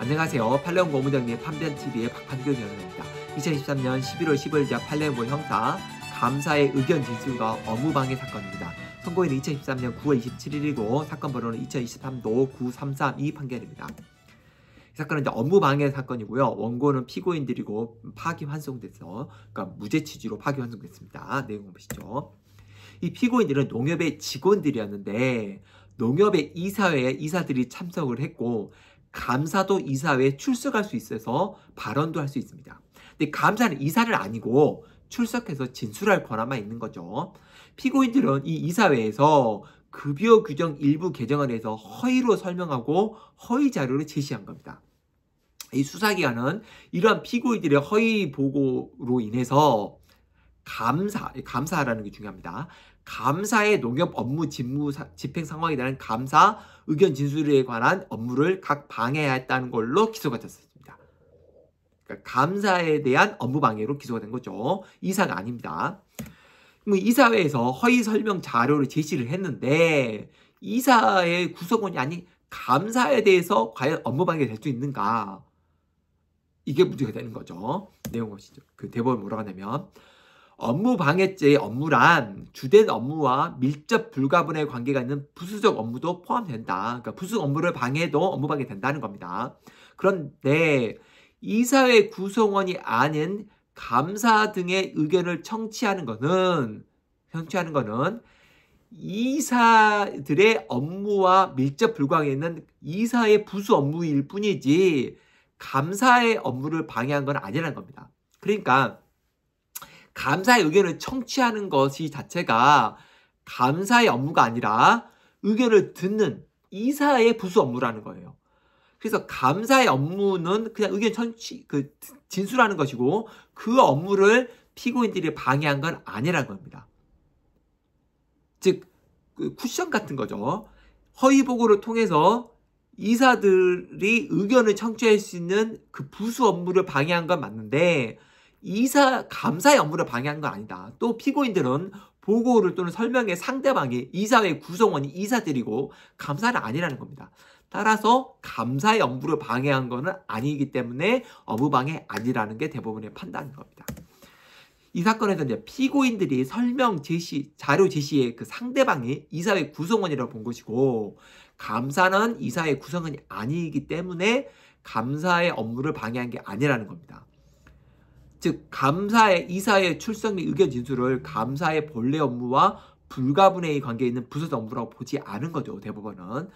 안녕하세요. 팔레온 고무장님 판변TV의 박판규 변호사입니다. 2023년 11월 15일자 팔레온고 형사 감사의 의견 진술과 업무방해 사건입니다. 선고일은 2023년 9월 27일이고 사건 번호는 2023도 9332 판결입니다. 이 사건은 이제 업무방해 사건이고요. 원고는 피고인들이고 파기환송돼서 그러니까 무죄 취지로 파기환송됐습니다. 내용 보시죠. 이 피고인들은 농협의 직원들이었는데 농협의 이사회에 이사들이 참석을 했고 감사도 이사회에 출석할 수 있어서 발언도 할 수 있습니다. 근데 감사는 이사를 아니고 출석해서 진술할 권한만 있는 거죠. 피고인들은 이 이사회에서 급여 규정 일부 개정안에 대해서 허위로 설명하고 허위 자료를 제시한 겁니다. 이 수사기관은 이러한 피고인들의 허위 보고로 인해서 감사, 감사라는 게 중요합니다. 감사의 농협 업무 직무 집행 상황에 대한 감사 의견 진술에 관한 업무를 각방해 했다는 걸로 기소가 됐습니다. 그러니까 감사에 대한 업무 방해로 기소가 된 거죠. 이상 아닙니다. 이사회에서 허위 설명 자료를 제시를 했는데 이사의 구성원이 아닌 감사에 대해서 과연 업무 방해가 될 수 있는가 이게 문제가 되는 거죠. 내용 보시죠. 그 대법원 뭐라고 하냐면 업무 방해죄의 업무란 주된 업무와 밀접 불가분의 관계가 있는 부수적 업무도 포함된다. 그러니까 부수적 업무를 방해도 업무 방해된다는 겁니다. 그런데 이사회 구성원이 아닌 감사 등의 의견을 청취하는 것은 청취하는 것은 이사들의 업무와 밀접 불가에 있는 이사의 부수 업무일 뿐이지 감사의 업무를 방해한 건 아니라는 겁니다. 그러니까 감사의 의견을 청취하는 것이 자체가 감사의 업무가 아니라 의견을 듣는 이사의 부수 업무라는 거예요. 그래서 감사의 업무는 그냥 의견 청취, 그, 진술하는 것이고 그 업무를 피고인들이 방해한 건 아니라는 겁니다. 즉, 그 쿠션 같은 거죠. 허위보고를 통해서 이사들이 의견을 청취할 수 있는 그 부수 업무를 방해한 건 맞는데 이사 감사의 업무를 방해한 건 아니다. 또 피고인들은 보고를 또는 설명의 상대방이 이사회 구성원이 이사들이고 감사는 아니라는 겁니다. 따라서 감사의 업무를 방해한 것은 아니기 때문에 업무방해 아니라는 게대부분의 판단인 겁니다. 이 사건에서 이제 피고인들이 설명 제시, 자료 제시의 그 상대방이 이사회 구성원이라고 본 것이고, 감사는 이사회 구성원이 아니기 때문에 감사의 업무를 방해한 게 아니라는 겁니다. 즉 감사의 이사의 출석및 의견 진술을 감사의 본래 업무와 불가분의 관계에 있는 부서적 업무라고 보지 않은 거죠 대법원은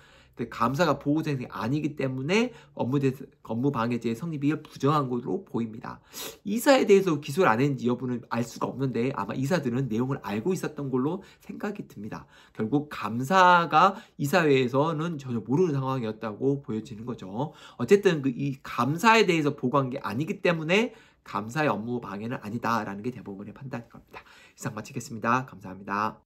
감사가 보호자상이 아니기 때문에 업무, 대, 업무 방해죄 의 성립이 부정한 것으로 보입니다. 이사에 대해서 기소를 안 했는지 여부는 알 수가 없는데 아마 이사들은 내용을 알고 있었던 걸로 생각이 듭니다. 결국 감사가 이사회에서는 전혀 모르는 상황이었다고 보여지는 거죠. 어쨌든 그 이 감사에 대해서 보고한 게 아니기 때문에 감사의 업무 방해는 아니다라는 게 대부분의 판단일 겁니다. 이상 마치겠습니다. 감사합니다.